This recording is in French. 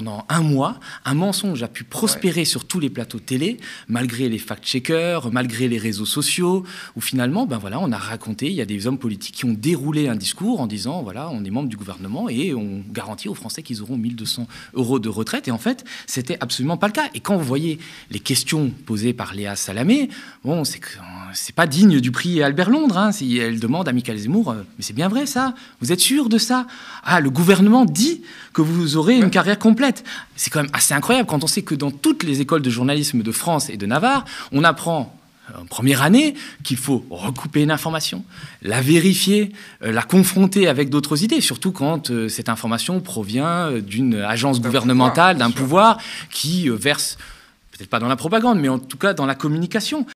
pendant un mois, un mensonge a pu prospérer sur tous les plateaux télé, malgré les fact-checkers, malgré les réseaux sociaux, où finalement, ben voilà, on a raconté, il y a des hommes politiques qui ont déroulé un discours en disant, voilà, on est membre du gouvernement et on garantit aux Français qu'ils auront 1200 euros de retraite. Et en fait, c'était absolument pas le cas. Et quand vous voyez les questions posées par Léa Salamé, bon, c'est que hein, c'est pas digne du prix Albert Londres. Hein. si elle demande à Michael Zemmour, euh, mais c'est bien vrai ça Vous êtes sûr de ça Ah, le gouvernement dit que vous aurez une carrière complète. C'est quand même assez incroyable quand on sait que dans toutes les écoles de journalisme de France et de Navarre, on apprend euh, en première année qu'il faut recouper une information, la vérifier, euh, la confronter avec d'autres idées, surtout quand cette information provient d'une agence gouvernementale, d'un pouvoir, qui verse, peut-être pas dans la propagande, mais en tout cas dans la communication.